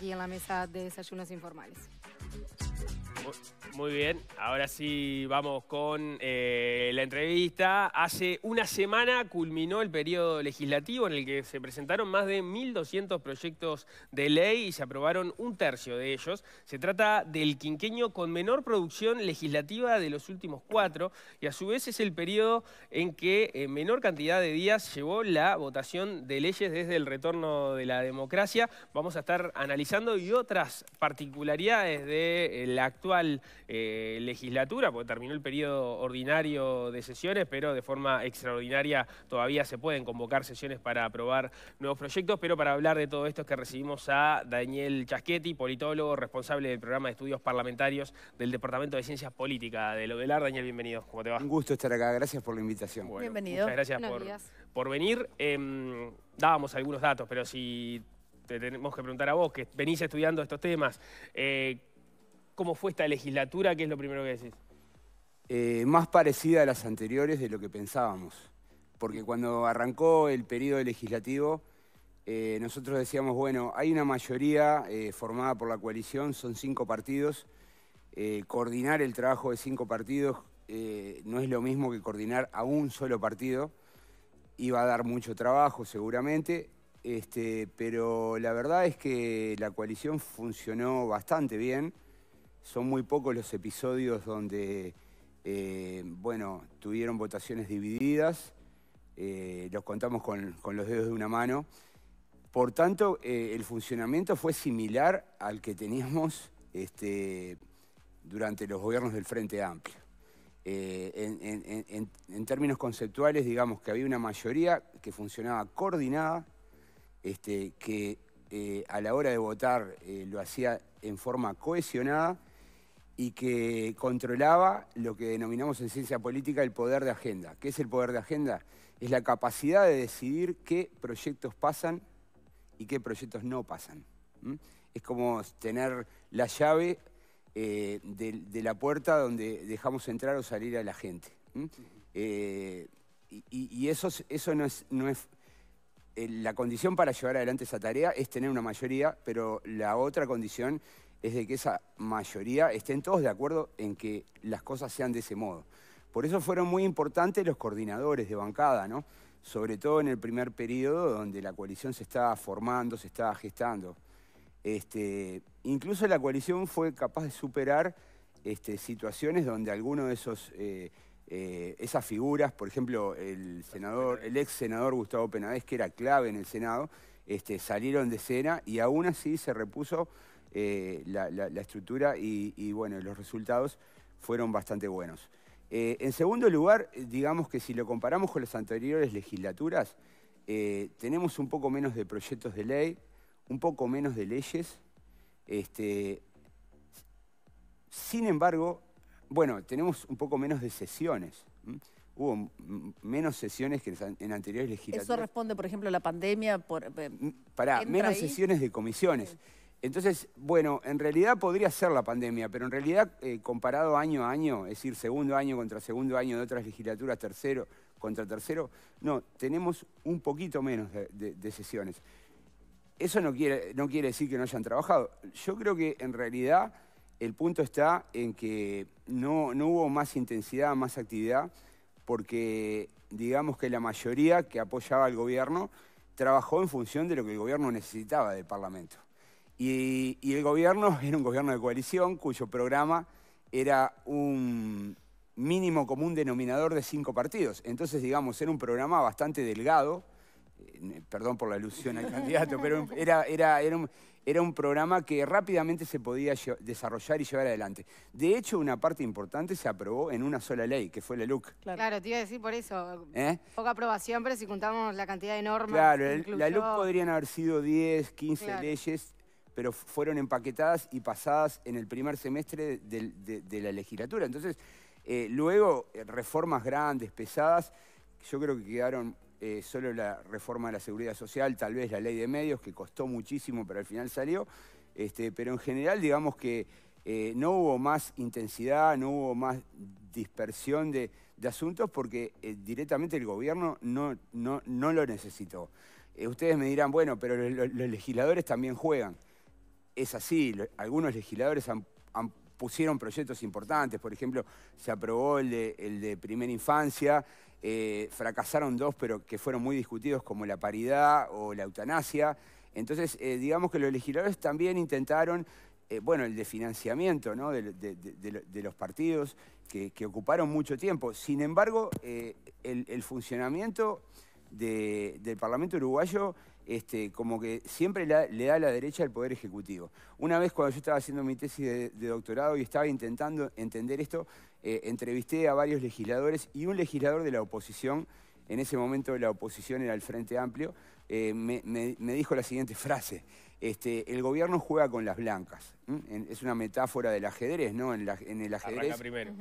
aquí en la mesa de desayunos informales. Muy bien, ahora sí vamos con eh, la entrevista. Hace una semana culminó el periodo legislativo en el que se presentaron más de 1.200 proyectos de ley y se aprobaron un tercio de ellos. Se trata del quinqueño con menor producción legislativa de los últimos cuatro y a su vez es el periodo en que en eh, menor cantidad de días llevó la votación de leyes desde el retorno de la democracia. Vamos a estar analizando y otras particularidades de eh, la actual eh, legislatura, porque terminó el periodo ordinario de sesiones, pero de forma extraordinaria todavía se pueden convocar sesiones para aprobar nuevos proyectos, pero para hablar de todo esto es que recibimos a Daniel Chaschetti, politólogo, responsable del programa de estudios parlamentarios del Departamento de Ciencias Políticas de Lodelar. Daniel, bienvenido. ¿Cómo te va? Un gusto estar acá. Gracias por la invitación. bienvenido. Muchas gracias por, venir. Em, dábamos algunos datos, pero si te tenemos que preguntar a vos, que venís estudiando estos temas, eh, ¿Cómo fue esta legislatura? ¿Qué es lo primero que decís? Eh, más parecida a las anteriores de lo que pensábamos. Porque cuando arrancó el periodo legislativo, eh, nosotros decíamos, bueno, hay una mayoría eh, formada por la coalición, son cinco partidos. coordinar el trabajo de cinco partidos no es lo mismo que coordinar a un solo partido. Iba a dar mucho trabajo seguramente, este, pero la verdad es que la coalición funcionó bastante bien son muy pocos los episodios donde, eh, bueno, tuvieron votaciones divididas, eh, los contamos con, los dedos de una mano. Por tanto, eh, el funcionamiento fue similar al que teníamos este, durante los gobiernos del Frente Amplio. En, términos conceptuales, digamos que había una mayoría que funcionaba coordinada, este, que a la hora de votar lo hacía en forma cohesionada y que controlaba lo que denominamos en ciencia política el poder de agenda. ¿Qué es el poder de agenda? Es la capacidad de decidir qué proyectos pasan y qué proyectos no pasan. Es como tener la llave eh, de, la puerta donde dejamos entrar o salir a la gente. Eh, y, eso, eso no es, no es eh, la condición para llevar adelante esa tarea es tener una mayoría, pero la otra condición es de que esa mayoría estén todos de acuerdo en que las cosas sean de ese modo. Por eso fueron muy importantes los coordinadores de bancada, ¿no? sobre todo en el primer periodo donde la coalición se estaba formando, se estaba gestando. Este, incluso la coalición fue capaz de superar este, situaciones donde alguno de esos, eh, eh, esas figuras, por ejemplo, el, senador, el ex senador Gustavo Penades, que era clave en el Senado, este, salieron de escena y aún así se repuso eh, la, estructura y, bueno, los resultados fueron bastante buenos. Eh, en segundo lugar, digamos que si lo comparamos con las anteriores legislaturas, eh, tenemos un poco menos de proyectos de ley, un poco menos de leyes. Este, sin embargo, bueno, tenemos un poco menos de sesiones. Hubo menos sesiones que en anteriores legislaturas. ¿Eso responde, por ejemplo, a la pandemia? Por, menos sesiones de comisiones. Entonces, bueno, en realidad podría ser la pandemia, pero en realidad eh, comparado año a año, es decir, segundo año contra segundo año de otras legislaturas, tercero contra tercero, no, tenemos un poquito menos de, sesiones. Eso no quiere, no quiere decir que no hayan trabajado. Yo creo que en realidad el punto está en que no hubo más intensidad, más actividad, porque digamos que la mayoría que apoyaba al gobierno trabajó en función de lo que el gobierno necesitaba del Parlamento. Y, el gobierno era un gobierno de coalición cuyo programa era un mínimo común denominador de cinco partidos. Entonces, digamos, era un programa bastante delgado, eh, perdón por la alusión al candidato, pero era, era, era, un, programa que rápidamente se podía desarrollar y llevar adelante. De hecho, una parte importante se aprobó en una sola ley, que fue la LUC. Claro, te iba a decir por eso. ¿Eh? Poca aprobación, pero si contamos la cantidad de normas. Claro, la LUC podrían haber sido 10, 15 leyes pero fueron empaquetadas y pasadas en el primer semestre de, la legislatura. Entonces, eh, luego, eh, reformas grandes, pesadas, yo creo que quedaron eh, solo la reforma de la seguridad social, tal vez la ley de medios, que costó muchísimo, pero al final salió. Este, pero en general, digamos que no hubo más intensidad, no hubo más dispersión de, asuntos porque directamente el gobierno no, no, no lo necesitó. ustedes me dirán, bueno, pero los legisladores también juegan es así. Algunos legisladores pusieron proyectos importantes, por ejemplo, se aprobó el de, primera infancia, eh, fracasaron dos, pero que fueron muy discutidos, como la paridad o la eutanasia. Entonces, eh, digamos que los legisladores también intentaron, eh, bueno, el de financiamiento de, los partidos, que, ocuparon mucho tiempo. Sin embargo, el, funcionamiento del Parlamento uruguayo este, como que siempre le da la derecha al Poder Ejecutivo. Una vez cuando yo estaba haciendo mi tesis de, doctorado y estaba intentando entender esto, eh, entrevisté a varios legisladores y un legislador de la oposición, en ese momento la oposición era el Frente Amplio, eh, me, dijo la siguiente frase, este, el gobierno juega con las blancas. Es una metáfora del ajedrez, ¿no? En, el ajedrez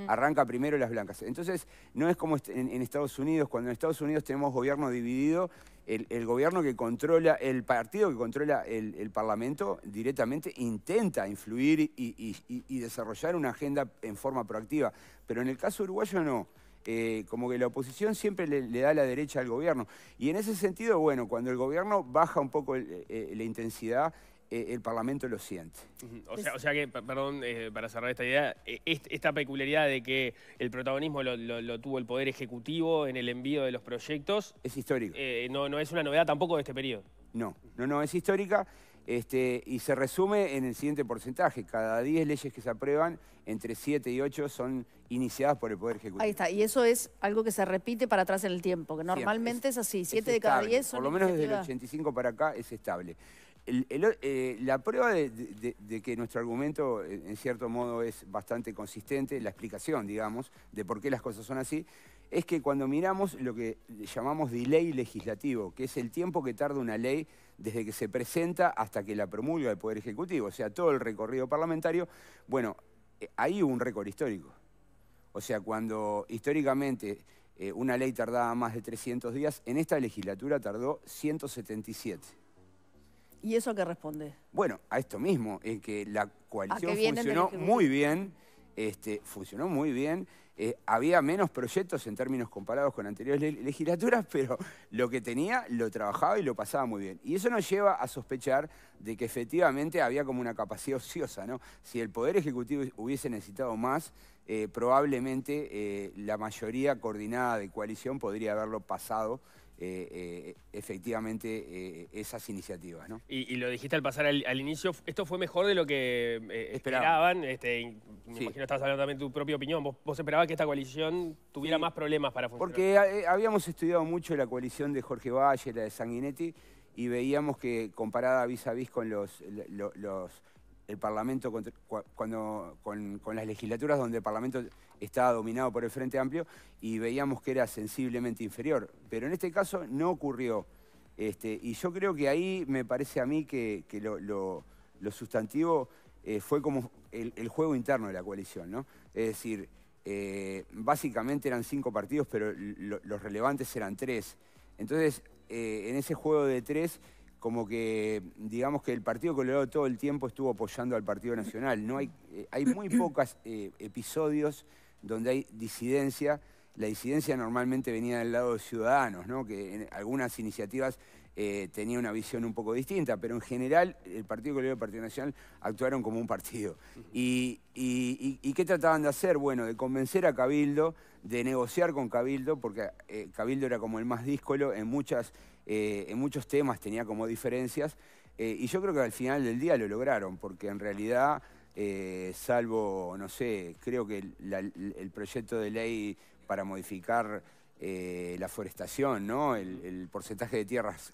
arranca primero. las blancas. Entonces, no es como en Estados Unidos, cuando en Estados Unidos tenemos gobierno dividido, el, gobierno que controla, el partido que controla el, Parlamento directamente intenta influir y, desarrollar una agenda en forma proactiva. Pero en el caso uruguayo no. Eh, como que la oposición siempre le, da la derecha al gobierno. Y en ese sentido, bueno, cuando el gobierno baja un poco eh, eh, la intensidad, eh, el Parlamento lo siente. O sea, o sea que, perdón, eh, para cerrar esta idea, e-, esta peculiaridad de que el protagonismo lo, tuvo el Poder Ejecutivo en el envío de los proyectos... Es histórico. Eh, no, no es una novedad tampoco de este periodo. No, no, no, es histórica este, y se resume en el siguiente porcentaje. Cada 10 leyes que se aprueban, entre 7 y 8 son iniciadas por el Poder Ejecutivo. Ahí está, y eso es algo que se repite para atrás en el tiempo, que normalmente es, así, 7 de cada 10 son... Por lo menos desde el 85 para acá es estable. Eh, la prueba de, que nuestro argumento, en cierto modo, es bastante consistente, la explicación, digamos, de por qué las cosas son así, es que cuando miramos lo que llamamos delay legislativo, que es el tiempo que tarda una ley desde que se presenta hasta que la promulga el Poder Ejecutivo, o sea, todo el recorrido parlamentario, bueno, hay eh, un récord histórico. O sea, cuando históricamente eh, una ley tardaba más de 300 días, en esta legislatura tardó 177. ¿Y eso a qué responde? Bueno, a esto mismo, en que la coalición funcionó muy bien, este, funcionó muy bien. Eh, había menos proyectos en términos comparados con anteriores legislaturas, pero lo que tenía lo trabajaba y lo pasaba muy bien. Y eso nos lleva a sospechar de que efectivamente había como una capacidad ociosa, ¿no? Si el Poder Ejecutivo hubiese necesitado más, eh, probablemente eh, la mayoría coordinada de coalición podría haberlo pasado eh, eh, efectivamente eh, esas iniciativas. Y, lo dijiste al pasar al, inicio, esto fue mejor de lo que esperaban. Este, me imagino imagino estabas hablando también de tu propia opinión. ¿Vos, esperabas que esta coalición tuviera más problemas para funcionar? Porque habíamos estudiado mucho la coalición de Jorge Valle, la de Sanguinetti, y veíamos que comparada vis a vis con los el Parlamento, cuando, con, las legislaturas donde el Parlamento estaba dominado por el Frente Amplio y veíamos que era sensiblemente inferior. Pero en este caso no ocurrió. Este, y yo creo que ahí me parece a mí que, lo, sustantivo eh, fue como el, juego interno de la coalición, ¿no? Es decir, eh, básicamente eran cinco partidos, pero los relevantes eran tres. Entonces, eh, en ese juego de tres como que, digamos que el Partido Colorado todo el tiempo estuvo apoyando al Partido Nacional. No hay, eh, hay muy pocos eh, episodios donde hay disidencia. La disidencia normalmente venía del lado de Ciudadanos, que en algunas iniciativas eh, tenía una visión un poco distinta, pero en general el Partido Colorado y el Partido Nacional actuaron como un partido. Y, qué trataban de hacer? Bueno, de convencer a Cabildo, de negociar con Cabildo, porque Cabildo era como el más díscolo en muchas eh, en muchos temas tenía como diferencias, eh, y yo creo que al final del día lo lograron, porque en realidad, eh, salvo, no sé, creo que el proyecto de ley para modificar la forestación, El, porcentaje de tierras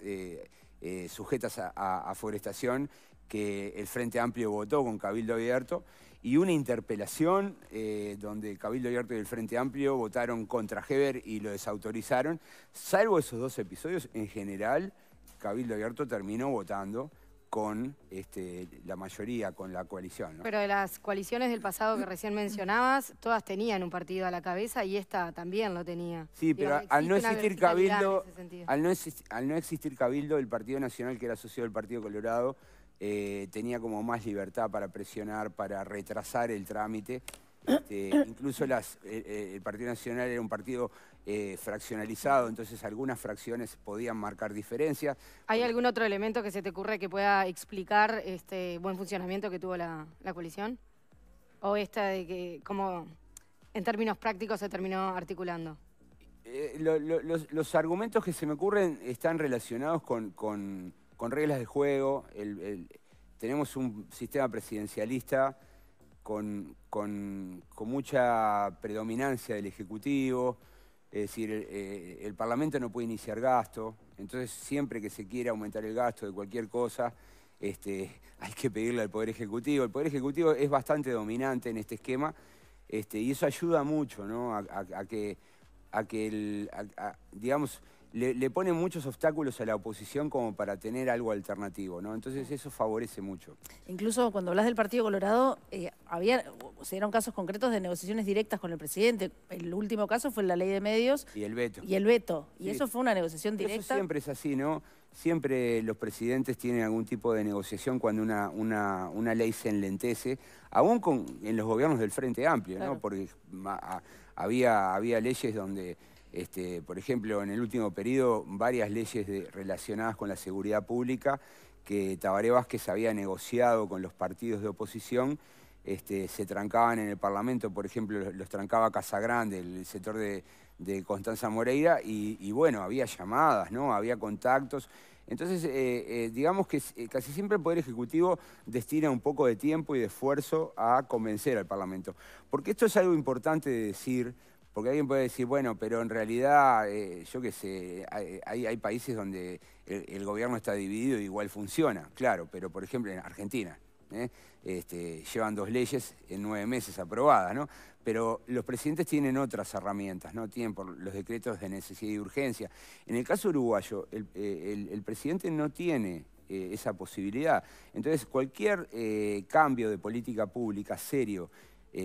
sujetas a forestación, que el Frente Amplio votó con Cabildo Abierto, y una interpelación eh, donde Cabildo Abierto y el Frente Amplio votaron contra Heber y lo desautorizaron. Salvo esos dos episodios, en general, Cabildo Abierto terminó votando con este, la mayoría, con la coalición. Pero de las coaliciones del pasado que recién mencionabas, todas tenían un partido a la cabeza y esta también lo tenía. Sí, pero al, no existir cabildo, no al existir cabildo, el Partido Nacional, que era asociado al Partido Colorado, eh, tenía como más libertad para presionar, para retrasar el trámite. Este, incluso eh, eh, el Partido Nacional era un partido fraccionalizado, entonces algunas fracciones podían marcar diferencias. ¿Hay algún otro elemento que se te ocurre que pueda explicar este buen funcionamiento que tuvo la, coalición? ¿O esta de que, cómo en términos prácticos se terminó articulando? los, argumentos que se me ocurren están relacionados con con reglas de juego. tenemos un sistema presidencialista con, mucha predominancia del Ejecutivo. Es decir, eh, el Parlamento no puede iniciar gasto. Entonces, siempre que se quiera aumentar el gasto de cualquier cosa, este, hay que pedirle al Poder Ejecutivo. El Poder Ejecutivo es bastante dominante en este esquema este, y eso ayuda mucho a, a que, a que el, digamos, le, ponen pone muchos obstáculos a la oposición como para tener algo alternativo, ¿no? Entonces eso favorece mucho. Incluso cuando hablas del Partido Colorado, eh, se dieron casos concretos de negociaciones directas con el presidente. El último caso fue la ley de medios. Y el veto. Y el veto. Y eso fue una negociación directa. Eso siempre es así, ¿no? Siempre los presidentes tienen algún tipo de negociación cuando una, una, ley se enlentece, aún con, en los gobiernos del Frente Amplio, ¿no? Porque había, había leyes donde este, por ejemplo, en el último periodo, varias leyes relacionadas con la seguridad pública que Tabaré Vázquez había negociado con los partidos de oposición, este, se trancaban en el Parlamento, por ejemplo, los, trancaba Casagrande, el, sector de, Constanza Moreira, y, bueno, había llamadas, ¿no? había contactos. Entonces, eh, eh, digamos que eh, casi siempre el Poder Ejecutivo destina un poco de tiempo y de esfuerzo a convencer al Parlamento. Porque esto es algo importante de decir, porque alguien puede decir, bueno, pero en realidad, eh, yo qué sé, hay, países donde el, gobierno está dividido y igual funciona, claro, pero por ejemplo en Argentina, ¿eh? este, llevan dos leyes en nueve meses aprobadas, ¿no? Pero los presidentes tienen otras herramientas, ¿no? Tienen los decretos de necesidad y urgencia. En el caso uruguayo, el, eh, presidente no tiene esa posibilidad. Entonces, cualquier cambio de política pública serio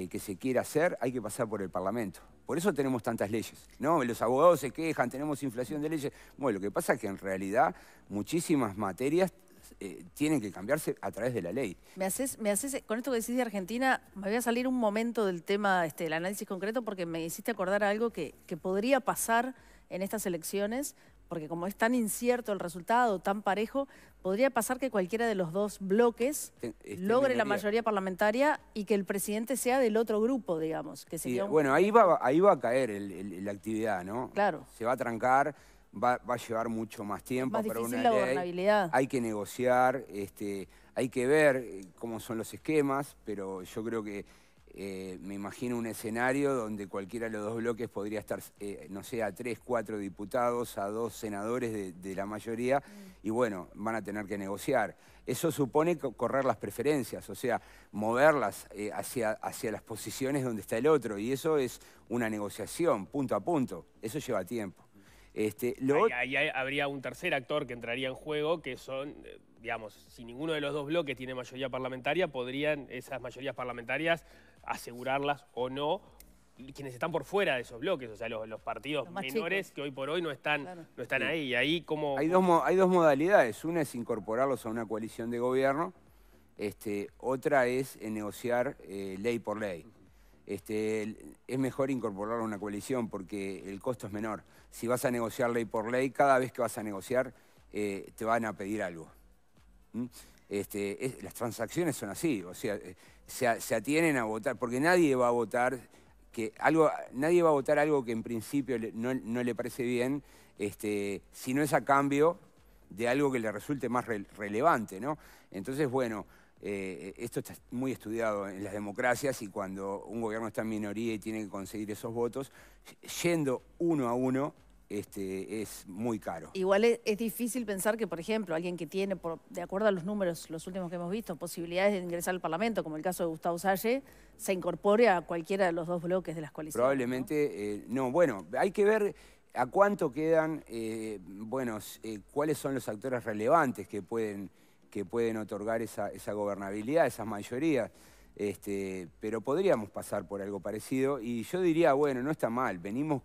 que se quiera hacer, hay que pasar por el Parlamento. Por eso tenemos tantas leyes. ¿no? Los abogados se quejan, tenemos inflación de leyes. Bueno, lo que pasa es que en realidad muchísimas materias eh, tienen que cambiarse a través de la ley. Me haces, me haces, con esto que decís de Argentina, me voy a salir un momento del tema, este, del análisis concreto, porque me hiciste acordar algo que, que podría pasar en estas elecciones porque como es tan incierto el resultado, tan parejo, podría pasar que cualquiera de los dos bloques este, logre la mayoría parlamentaria y que el presidente sea del otro grupo, digamos. Que Bueno, ahí va, ahí va a caer la actividad, ¿no? Claro. Se va a trancar, va, a llevar mucho más tiempo. Más difícil la gobernabilidad. Hay que negociar, este, hay que ver eh, cómo son los esquemas, pero yo creo que eh, me imagino un escenario donde cualquiera de los dos bloques podría estar, eh, no sé, a tres, cuatro diputados, a dos senadores de, la mayoría, y bueno, van a tener que negociar. Eso supone correr las preferencias, o sea, moverlas eh, hacia, hacia las posiciones donde está el otro, y eso es una negociación, punto a punto. Eso lleva tiempo. Este, lo... ahí, habría un tercer actor que entraría en juego, que son, eh, digamos, si ninguno de los dos bloques tiene mayoría parlamentaria, podrían esas mayorías parlamentarias asegurarlas o no quienes están por fuera de esos bloques, o sea, los, partidos menores que hoy por hoy no están, no están ahí. ahí como... Hay dos, hay dos modalidades. Una es incorporarlos a una coalición de gobierno, este, otra es eh, negociar eh, ley por ley. Este, es mejor incorporarlo a una coalición porque el costo es menor si vas a negociar ley por ley, cada vez que vas a negociar eh, te van a pedir algo. ¿Mm? Este, las transacciones son así, o sea, eh, se, atienen a votar, porque nadie va a votar que algo, nadie va a votar algo que en principio no, le parece bien, este, si no es a cambio de algo que le resulte más relevante, ¿no? Entonces, bueno, eh, esto está muy estudiado en las democracias y cuando un gobierno está en minoría y tiene que conseguir esos votos, yendo uno a uno este, es muy caro. Igual es, difícil pensar que, por ejemplo, alguien que tiene, de acuerdo a los números, los últimos que hemos visto, posibilidades de ingresar al Parlamento, como el caso de Gustavo Salle, se incorpore a cualquiera de los dos bloques de las coaliciones. Probablemente eh, no, bueno, hay que ver a cuánto quedan, eh, bueno, eh, cuáles son los actores relevantes que pueden que pueden otorgar esa, gobernabilidad, esas mayorías. Este, pero podríamos pasar por algo parecido y yo diría, bueno, no está mal, venimos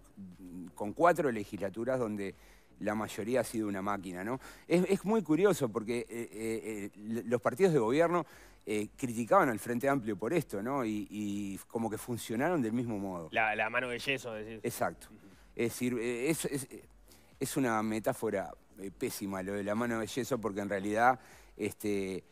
con cuatro legislaturas donde la mayoría ha sido una máquina, ¿no? Es, muy curioso porque eh, eh, eh, los partidos de gobierno criticaban al Frente Amplio por esto, ¿no? Y, como que funcionaron del mismo modo. La, mano de yeso, decir. Exacto. Es decir, es una metáfora pésima lo de la mano de yeso porque en realidad este,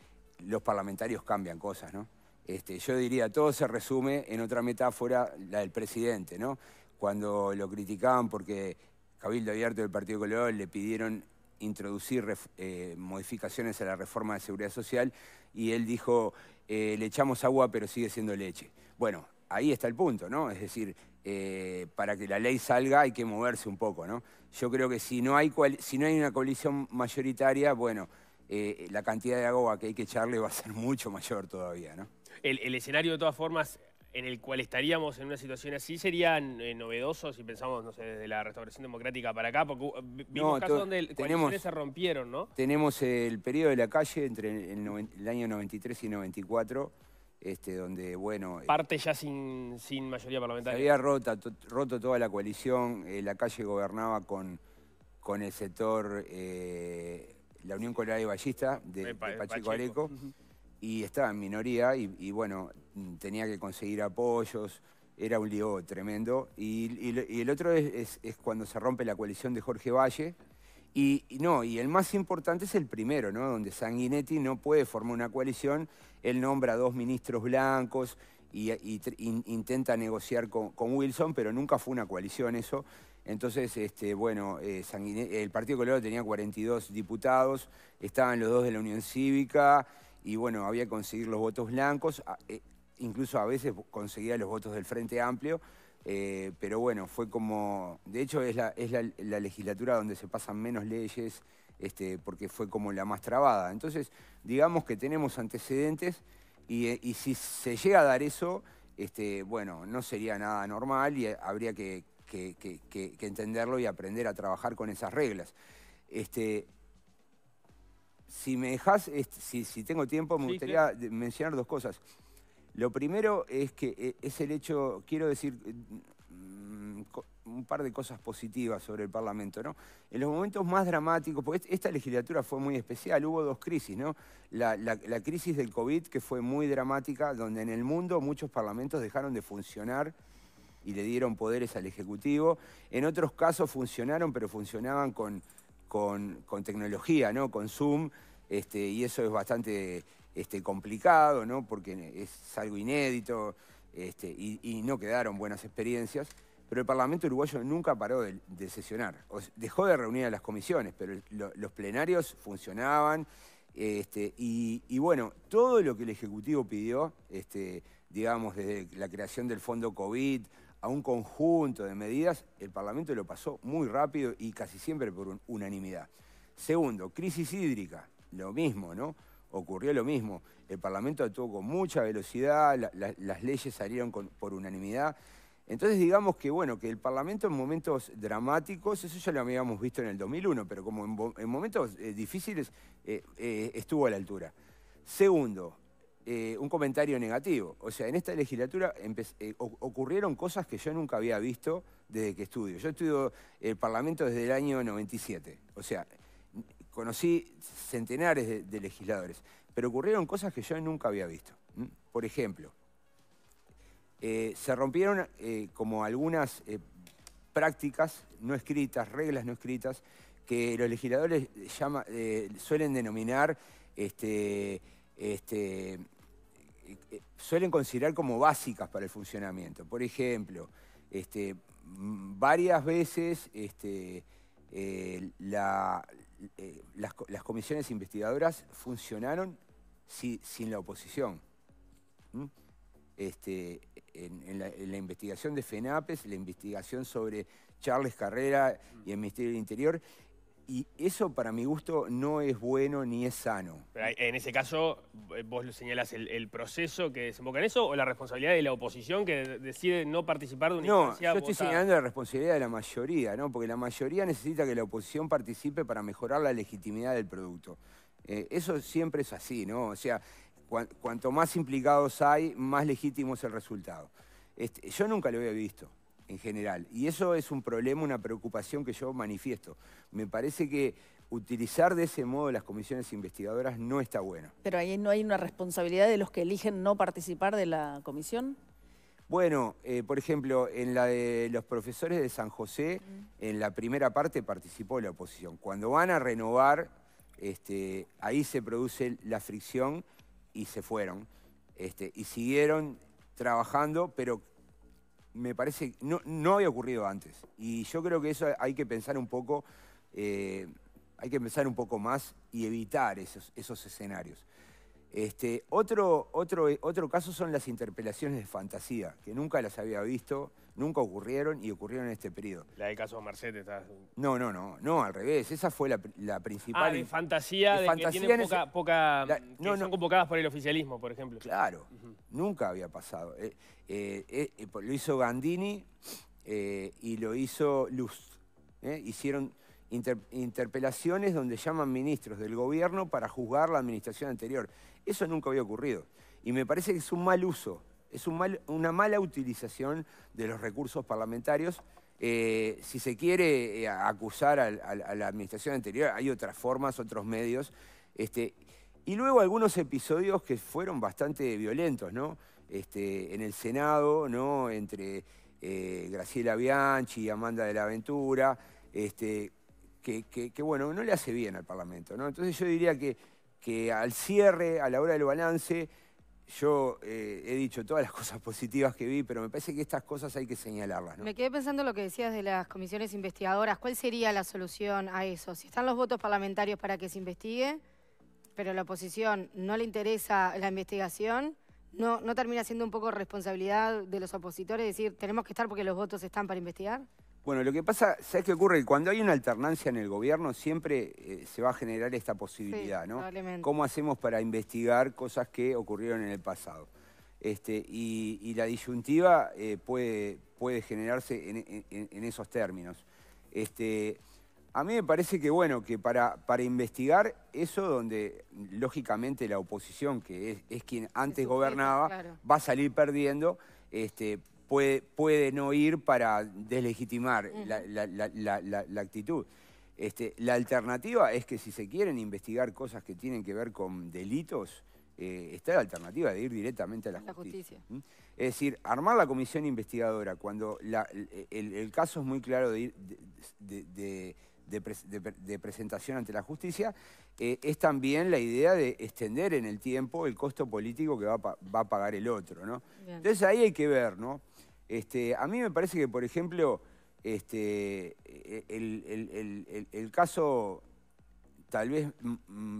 los parlamentarios cambian cosas, ¿no? Este, yo diría, todo se resume en otra metáfora, la del presidente, ¿no? Cuando lo criticaban porque Cabildo Abierto del Partido Colorado le pidieron introducir eh, modificaciones a la reforma de seguridad social y él dijo, eh, le echamos agua pero sigue siendo leche. Bueno, ahí está el punto, ¿no? Es decir, eh, para que la ley salga hay que moverse un poco, ¿no? Yo creo que si no hay, si no hay una coalición mayoritaria, bueno, eh, la cantidad de agua que hay que echarle va a ser mucho mayor todavía, ¿no? El, escenario, de todas formas, en el cual estaríamos en una situación así, sería eh, novedoso si pensamos, no sé, desde la restauración democrática para acá, porque uh, vimos casos donde las se rompieron, ¿no? Tenemos el periodo de la calle entre el año 93 y 94, este, donde, bueno... Eh, Parte ya sin, mayoría parlamentaria. Se había rota, roto toda la coalición, eh, la calle gobernaba con, con el sector, eh, la Unión Colorada y Ballista de, Pacheco, Areco, y estaba en minoría, y, bueno, tenía que conseguir apoyos, era un lío tremendo. Y, el otro es cuando se rompe la coalición de Jorge Valle, y, no, y el más importante es el primero, ¿no? Donde Sanguinetti no puede formar una coalición, él nombra a dos ministros blancos y, intenta negociar con, Wilson, pero nunca fue una coalición eso. Entonces, este, bueno, eh, el Partido Colorado tenía 42 diputados, estaban los dos de la Unión Cívica, y bueno, había que conseguir los votos blancos, eh, incluso a veces conseguía los votos del Frente Amplio, eh, pero bueno, fue como, de hecho es, la, legislatura donde se pasan menos leyes, este, porque fue como la más trabada. Entonces, digamos que tenemos antecedentes eh, y, si se llega a dar eso, este, bueno, no sería nada normal y eh, habría que, entenderlo y aprender a trabajar con esas reglas. Este, si me dejas, este, si, tengo tiempo, me gustaría mencionar dos cosas. Lo primero es que eh, es el hecho, quiero decir mm, un par de cosas positivas sobre el Parlamento, ¿no? En los momentos más dramáticos, porque esta legislatura fue muy especial, hubo dos crisis, ¿no? La, crisis del COVID, que fue muy dramática, donde en el mundo muchos parlamentos dejaron de funcionar y le dieron poderes al Ejecutivo. En otros casos funcionaron, pero funcionaban con, con, tecnología, ¿no? Con Zoom, este, y eso es bastante este, complicado, ¿no? porque es algo inédito este, y, no quedaron buenas experiencias, pero el Parlamento uruguayo nunca paró de, sesionar. dejó de reunir a las comisiones, pero los plenarios funcionaban. Este, y, bueno, todo lo que el Ejecutivo pidió, digamos, desde la creación del fondo COVID a un conjunto de medidas, el Parlamento lo pasó muy rápido y casi siempre por unanimidad. Segundo, crisis hídrica, lo mismo, ¿no? ocurrió lo mismo. El Parlamento actuó con mucha velocidad, las leyes salieron por unanimidad. Entonces digamos que, bueno, que el Parlamento en momentos dramáticos, eso ya lo habíamos visto en el 2001, pero como en, momentos eh, difíciles eh, eh, estuvo a la altura. Segundo, un comentario negativo. O sea, en esta legislatura ocurrieron cosas que yo nunca había visto desde que estudio. Yo estudio el Parlamento desde el año 97. O sea, conocí centenares de, legisladores, pero ocurrieron cosas que yo nunca había visto. ¿Mm? Por ejemplo, eh, se rompieron eh, como algunas eh, prácticas no escritas, reglas no escritas, que los legisladores suelen denominar, este, este, suelen considerar como básicas para el funcionamiento. Por ejemplo, este, varias veces la, eh, las, comisiones investigadoras funcionaron sin la oposición. Este, en, la, en, la, investigación de FENAPES, la investigación sobre Charles Carrera y el Ministerio del Interior, y eso para mi gusto no es bueno ni es sano. en ese caso, eh, vos señalás el, el, proceso que desemboca en eso o la responsabilidad de la oposición que decide no participar de una no, No, yo estoy señalando la responsabilidad de la mayoría, ¿no? Porque la mayoría necesita que la oposición participe para mejorar la legitimidad del producto. Eh, eso siempre es así, ¿no? O sea, cuanto más implicados hay, más legítimo es el resultado. Este, yo nunca lo había visto en general. Y eso es un problema, una preocupación que yo manifiesto. Me parece que utilizar de ese modo las comisiones investigadoras no está bueno. Pero ahí no hay una responsabilidad de los que eligen no participar de la comisión. Bueno, eh, por ejemplo, en la de los profesores de San José, en la primera parte participó la oposición. Cuando van a renovar, este, ahí se produce la fricción y se fueron. Este, y siguieron trabajando, pero me parece, no, no había ocurrido antes. Y yo creo que eso hay que pensar un poco, eh, hay que pensar un poco más y evitar esos escenarios. Este, otro, otro, otro caso son las interpelaciones de fantasía, que nunca las había visto, nunca ocurrieron y ocurrieron en este periodo. La del caso de está... No, no, no, no, al revés. Esa fue la, principal... Ah, de fantasía, de, que tienen poca... que no, son no. convocadas por el oficialismo, por ejemplo. Claro, nunca había pasado. Eh, eh, eh, lo hizo Gandini y lo hizo Luz. Hicieron interpelaciones donde llaman ministros del gobierno para juzgar la administración anterior. Eso nunca había ocurrido. Y me parece que es un mal uso, es una mala utilización de los recursos parlamentarios. Eh, si se quiere eh, acusar a, la administración anterior, hay otras formas, otros medios. Este, y luego algunos episodios que fueron bastante violentos, ¿no? Este, en el Senado, ¿no? Entre eh, Graciela Bianchi y Amanda de la Ventura, este, que, que, bueno, no le hace bien al Parlamento, ¿no? Entonces yo diría que que al cierre, a la hora del balance, yo eh, he dicho todas las cosas positivas que vi, pero me parece que estas cosas hay que señalarlas. Me quedé pensando lo que decías de las comisiones investigadoras. ¿Cuál sería la solución a eso? Si están los votos parlamentarios para que se investigue, pero a la oposición no le interesa la investigación, ¿no, no termina siendo un poco responsabilidad de los opositores decir tenemos que estar porque los votos están para investigar? Bueno, lo que pasa, ¿sabes qué ocurre? Cuando hay una alternancia en el gobierno siempre eh, se va a generar esta posibilidad, ¿no? ¿Cómo hacemos para investigar cosas que ocurrieron en el pasado? Este, y, la disyuntiva eh, puede, puede generarse en, esos términos. Este, a mí me parece que, bueno, que para, para investigar eso donde lógicamente la oposición, que es, quien antes gobernaba, va a salir perdiendo, este, puede, no ir para deslegitimar la, actitud. Este, la alternativa es que si se quieren investigar cosas que tienen que ver con delitos, eh, está la alternativa de ir directamente a la, justicia. ¿Mm? Es decir, armar la comisión investigadora cuando el, caso es muy claro de, de, presentación ante la justicia, eh, es también la idea de extender en el tiempo el costo político que va, a pagar el otro. ¿no? Entonces ahí hay que ver, ¿no? Este, a mí me parece que, por ejemplo, este, e, el, caso tal vez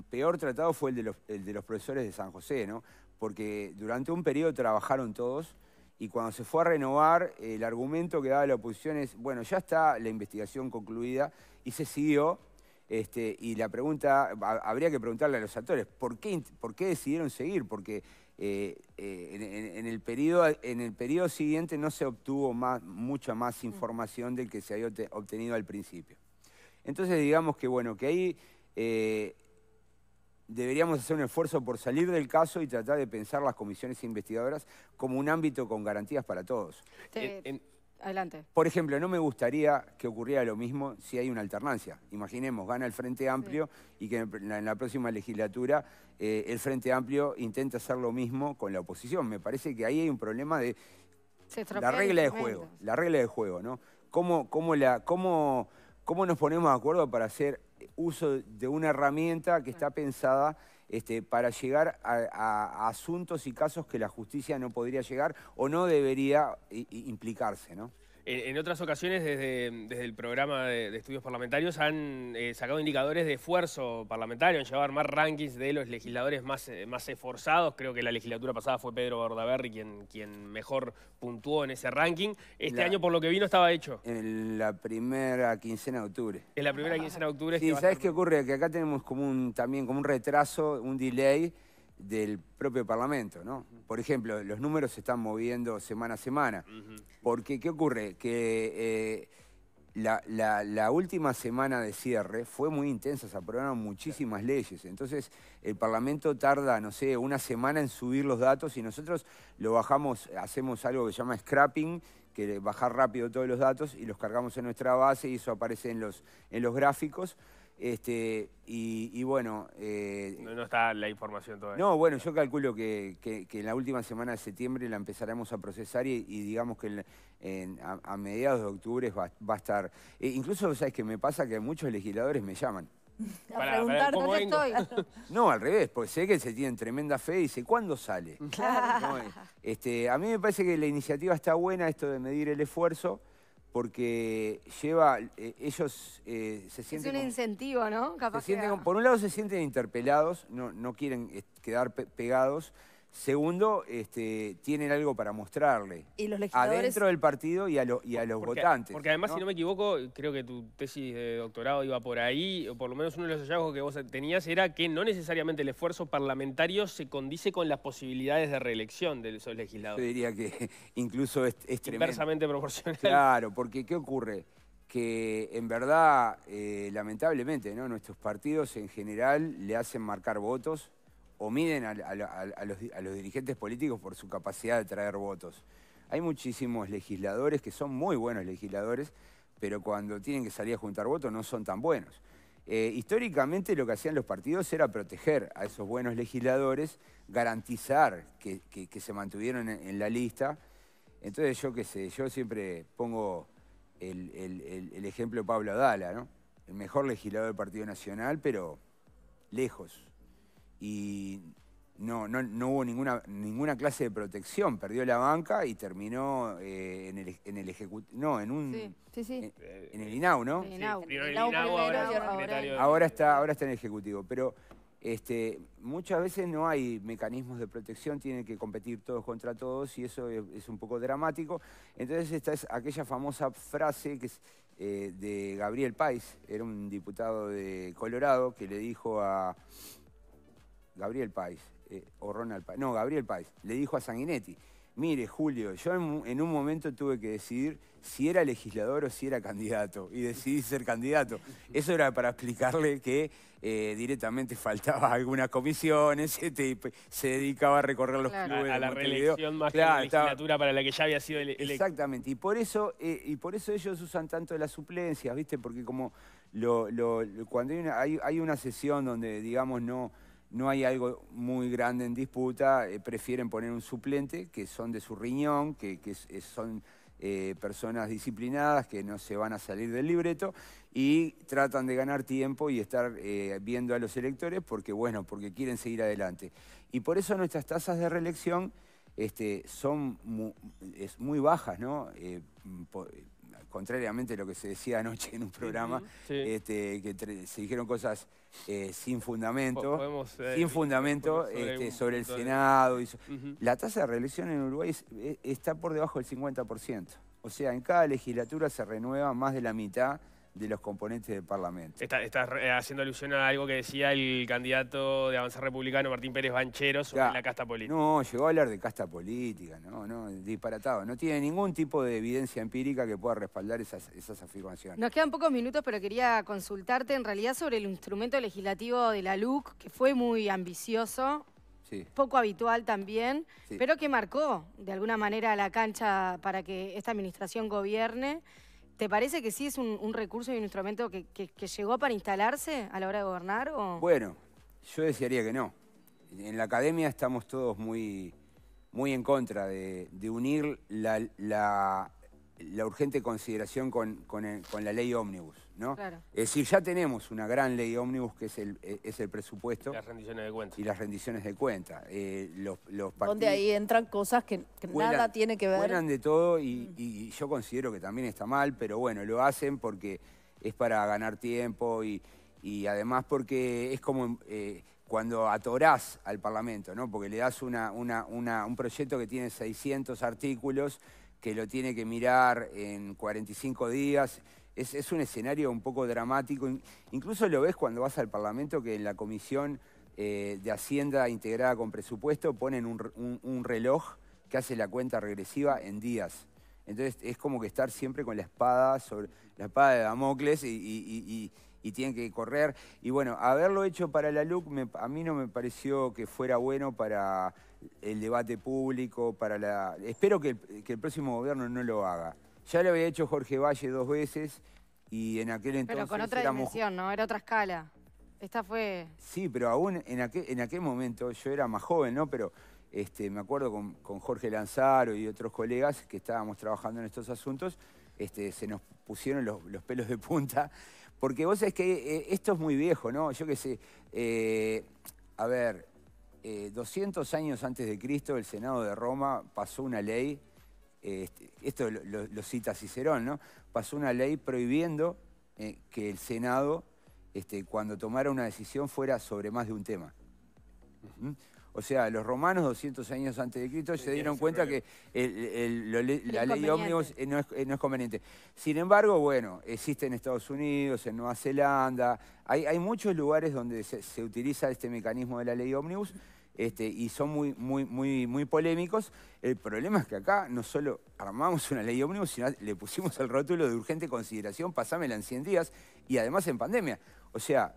peor tratado fue el de, los, profesores de San José, ¿no? Porque durante un periodo trabajaron todos y cuando se fue a renovar, el argumento que daba la oposición es, bueno, ya está la investigación concluida y se siguió. Este, y la pregunta, habría que preguntarle a los actores, ¿por qué, ¿por qué decidieron seguir? Porque eh, eh, en, el periodo, en el siguiente no se obtuvo mucha más mm. información del que se había obtenido al principio. Entonces digamos que bueno, que ahí eh, deberíamos hacer un esfuerzo por salir del caso y tratar de pensar las comisiones investigadoras como un ámbito con garantías para todos. Adelante. Por ejemplo, no me gustaría que ocurriera lo mismo si hay una alternancia. Imaginemos, gana el Frente Amplio y que en la, próxima legislatura eh, el Frente Amplio intenta hacer lo mismo con la oposición. Me parece que ahí hay un problema de la regla de juego. La regla de juego, ¿no? ¿Cómo, cómo, la, cómo nos ponemos de acuerdo para hacer uso de una herramienta que está pensada este, para llegar a, asuntos y casos que la justicia no podría llegar o no debería implicarse, en, otras ocasiones desde, el programa de, estudios parlamentarios han eh, sacado indicadores de esfuerzo parlamentario, han llevado más rankings de los legisladores más, eh, más esforzados. Creo que la legislatura pasada fue Pedro Bordaberry quien, quien mejor puntuó en ese ranking. Este año, por lo que vino, estaba hecho. En la primera quincena de octubre. En la primera quincena de octubre. Sí, este ¿sabes qué ocurre? Que acá tenemos como un, también como un retraso, un delay del propio Parlamento, ¿no? Por ejemplo, los números se están moviendo semana a semana. Porque, ¿qué ocurre? Que eh, la, última semana de cierre fue muy intensa, se aprobaron muchísimas leyes. Entonces, el Parlamento tarda, no sé, una semana en subir los datos y nosotros lo bajamos, hacemos algo que se llama scrapping, que bajar rápido todos los datos y los cargamos en nuestra base y eso aparece en los, en los gráficos. Este, y, bueno... Eh, no, está la información todavía. No, bueno, yo calculo que, en la última semana de septiembre la empezaremos a procesar y, digamos que a, mediados de octubre va, a estar... E incluso, ¿sabes qué me pasa? Que muchos legisladores me llaman. para, preguntar dónde estoy. No, al revés, porque sé que se tienen tremenda fe y dice, ¿cuándo sale? Eh, este, a mí me parece que la iniciativa está buena, esto de medir el esfuerzo porque lleva, eh, ellos eh, se sienten... Es un incentivo, ¿no? por un lado se sienten interpelados, no, no quieren eh, quedar pegados, Segundo, este, tienen algo para mostrarle. ¿Y Adentro del partido y a, los votantes. Porque además, si no me equivoco, creo que tu tesis de doctorado iba por ahí, o por lo menos uno de los hallazgos que vos tenías era que no necesariamente el esfuerzo parlamentario se condice con las posibilidades de reelección de esos legisladores. Yo diría que incluso es, Inversamente proporcional. Claro, porque ¿qué ocurre? que en verdad, eh, lamentablemente, ¿no? nuestros partidos en general le hacen marcar votos o miden a, los, dirigentes políticos por su capacidad de traer votos. Hay muchísimos legisladores que son muy buenos legisladores, pero cuando tienen que salir a juntar votos no son tan buenos. Eh, históricamente lo que hacían los partidos era proteger a esos buenos legisladores, garantizar que, se mantuvieron en, la lista. Entonces yo qué sé, yo siempre pongo el, ejemplo de Pablo Adala, ¿no? El mejor legislador del Partido Nacional, pero lejos y no, no, hubo ninguna, ninguna clase de protección. Perdió la banca y terminó eh, en el, en ejecutivo. No, en un. En, el INAU, ¿no? En el INAU. ahora, está, ahora está en el ejecutivo. Pero este, muchas veces no hay mecanismos de protección, tienen que competir todos contra todos y eso es, un poco dramático. Entonces esta es aquella famosa frase que eh, de Gabriel Pais, era un diputado de Colorado que le dijo a Gabriel Pais, eh, o Ronald Pais, no, Gabriel Pais, le dijo a Sanguinetti, mire Julio, yo en, un momento tuve que decidir si era legislador o si era candidato, y decidí ser candidato. Eso era para explicarle que eh, directamente faltaba algunas comisiones, este, pues, se dedicaba a recorrer los clubes. A, la este reelección más la legislatura para la que ya había sido electo. Exactamente, y por, eso, eh, y por eso ellos usan tanto las suplencias, ¿viste? Porque como cuando hay una sesión donde, digamos, no no hay algo muy grande en disputa, eh, prefieren poner un suplente, que son de su riñón, que, son eh, personas disciplinadas, que no se van a salir del libreto, y tratan de ganar tiempo y estar eh, viendo a los electores porque, bueno, porque quieren seguir adelante. Y por eso nuestras tasas de reelección este, son muy, es muy bajas, ¿no? contrariamente a lo que se decía anoche en un programa, este, que se dijeron cosas eh, sin fundamento, eh, sin fundamento este, sobre, el Senado. La tasa de reelección en Uruguay e, está por debajo del 50%. O sea, en cada legislatura se renueva más de la mitad de los componentes del Parlamento. Estás eh, haciendo alusión a algo que decía el candidato de Avanzar Republicano, Martín Pérez Banchero, sobre la casta política. No, llegó a hablar de casta política, no, no, disparatado. No tiene ningún tipo de evidencia empírica que pueda respaldar esas, afirmaciones. Nos quedan pocos minutos, pero quería consultarte en realidad sobre el instrumento legislativo de la LUC, que fue muy ambicioso, poco habitual también, pero que marcó de alguna manera la cancha para que esta administración gobierne ¿Te parece que sí es un, recurso y un instrumento que, llegó para instalarse a la hora de gobernar? O... Bueno, yo desearía que no. En la academia estamos todos muy, muy en contra de, unir la, la urgente consideración eh, con, la ley ómnibus, ¿no? Es decir, ya tenemos una gran ley ómnibus que es el, eh, es el presupuesto. Y las rendiciones de cuentas. Y las rendiciones de cuentas. Eh, Donde ahí entran cosas que, nada tiene que ver. de todo mm. y, yo considero que también está mal, pero bueno, lo hacen porque es para ganar tiempo y, y además porque es como... cuando atorás al Parlamento, ¿no? porque le das una, un proyecto que tiene 600 artículos que lo tiene que mirar en 45 días. Es, un escenario un poco dramático. Incluso lo ves cuando vas al Parlamento, que en la Comisión eh, de Hacienda integrada con presupuesto ponen un, reloj que hace la cuenta regresiva en días. Entonces es como que estar siempre con la espada la espada de Damocles y, tiene tienen que correr. Y bueno, haberlo hecho para la LUC a mí no me pareció que fuera bueno para el debate público, para la... Espero que el, próximo gobierno no lo haga. Ya lo había hecho Jorge Valle dos veces y en aquel entonces... Pero con otra dimensión, ¿no? Era otra escala. Esta fue... Sí, pero aún en aquel, en aquel momento, yo era más joven, ¿no? Pero este, me acuerdo con, Jorge Lanzaro y otros colegas que estábamos trabajando en estos asuntos, este, se nos pusieron los, pelos de punta. Porque vos sabés que eh, esto es muy viejo, ¿no? Yo qué sé, eh, a ver, 200 eh, años antes de Cristo, el Senado de Roma pasó una ley, este, esto lo, cita Cicerón, ¿no? Pasó una ley prohibiendo eh, que el Senado, este, cuando tomara una decisión, fuera sobre más de un tema. ¿Mm? O sea, los romanos 200 años antes de Cristo se dieron cuenta que la ley ómnibus eh, no es, conveniente. Sin embargo, bueno, existe en Estados Unidos, en Nueva Zelanda, hay, muchos lugares donde se, se, utiliza este mecanismo de la ley ómnibus este, y son muy, muy, muy, muy polémicos. El problema es que acá no solo armamos una ley ómnibus, sino le pusimos el rótulo de urgente consideración, pasámela en 100 días y además en pandemia. O sea,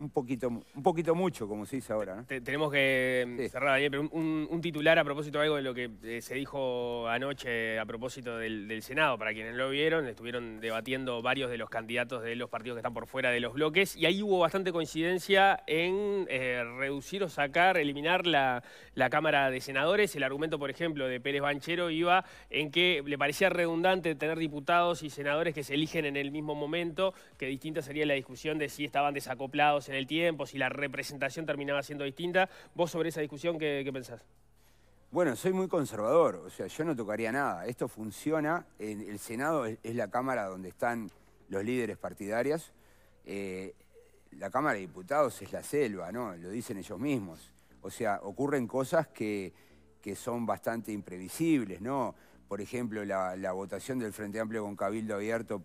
un poquito, un poquito mucho, como se dice ahora. tenemos que mm, cerrar, pero un, titular a propósito de algo de lo que eh, se dijo anoche a propósito del, Senado. Para quienes lo vieron, estuvieron debatiendo varios de los candidatos de los partidos que están por fuera de los bloques y ahí hubo bastante coincidencia en eh, reducir o sacar, eliminar la, la, Cámara de Senadores. El argumento, por ejemplo, de Pérez Banchero iba en que le parecía redundante tener diputados y senadores que se eligen en el mismo momento, que distinta sería la discusión de si estaban desacoplados en el tiempo, si la representación terminaba siendo distinta. ¿Vos sobre esa discusión qué, pensás? Bueno, soy muy conservador, o sea, yo no tocaría nada. Esto funciona, el Senado es la Cámara donde están los líderes partidarios. Eh, la Cámara de Diputados es la selva, ¿no? Lo dicen ellos mismos. O sea, ocurren cosas que, que son bastante imprevisibles, ¿no? por ejemplo, la, votación del Frente Amplio con Cabildo Abierto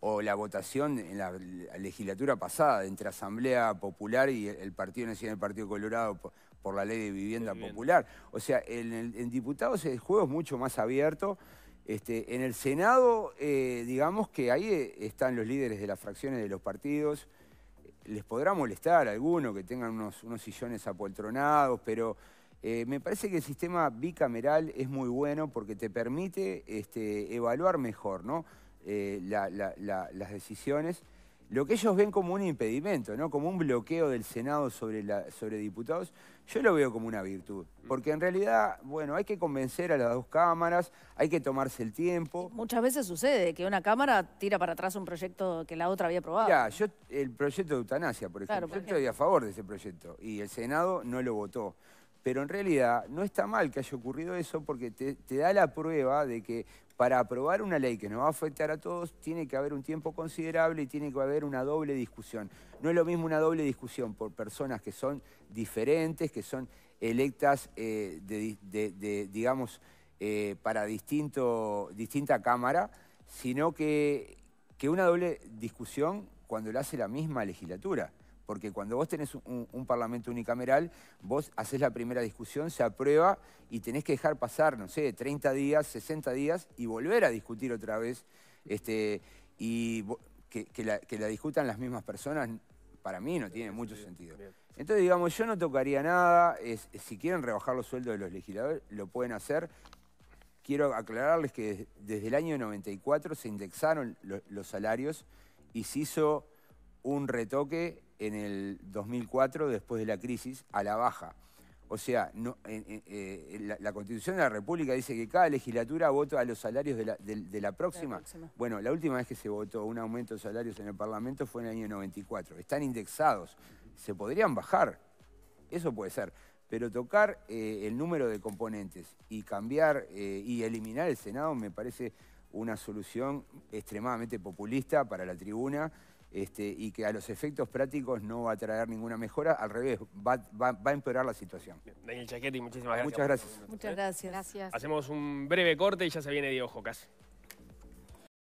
o la votación en la, legislatura pasada entre Asamblea Popular y el, Partido Nacional el Partido Colorado por, la ley de vivienda popular. O sea, en, diputados el juego es mucho más abierto. Este, en el Senado, eh, digamos que ahí eh, están los líderes de las fracciones de los partidos. Les podrá molestar a alguno que tengan unos, unos sillones apoltronados, pero eh, me parece que el sistema bicameral es muy bueno porque te permite este, evaluar mejor eh, las decisiones. Lo que ellos ven como un impedimento, ¿no? como un bloqueo del Senado sobre, diputados, yo lo veo como una virtud. Porque en realidad, bueno, hay que convencer a las dos cámaras, hay que tomarse el tiempo. Muchas veces sucede que una cámara tira para atrás un proyecto que la otra había aprobado. Ya, yo, el proyecto de eutanasia, por ejemplo, por ejemplo. yo estoy a favor de ese proyecto y el Senado no lo votó. Pero en realidad no está mal que haya ocurrido eso porque te, da la prueba de que para aprobar una ley que nos va a afectar a todos, tiene que haber un tiempo considerable y tiene que haber una doble discusión. No es lo mismo una doble discusión por personas que son diferentes, que son electas, eh, de, digamos, eh, para distinto, distinta cámara, sino que, que una doble discusión cuando la hace la misma legislatura. Porque cuando vos tenés un, parlamento unicameral, vos haces la primera discusión, se aprueba y tenés que dejar pasar, no sé, 30 días, 60 días y volver a discutir otra vez. Este, y que, la, discutan las mismas personas para mí no tiene mucho sentido. Entonces, digamos, yo no tocaría nada. si quieren rebajar los sueldos de los legisladores, lo pueden hacer. Quiero aclararles que desde el año 94 se indexaron los salarios y se hizo un retoque en el 2004, después de la crisis, a la baja. O sea, eh, eh, eh, la, Constitución de la República dice que cada legislatura vota a los salarios de la, próxima. Bueno, la última vez que se votó un aumento de salarios en el Parlamento fue en el año 94. Están indexados. Se podrían bajar. Eso puede ser. Pero tocar el número de componentes y cambiar y eliminar el Senado me parece una solución extremadamente populista para la tribuna este, y que a los efectos prácticos no va a traer ninguna mejora, al revés, va, va, a empeorar la situación. Daniel Chaquetti, muchísimas gracias. Muchas gracias. Muchas gracias. gracias. Hacemos un breve corte y ya se viene Diego Jocas.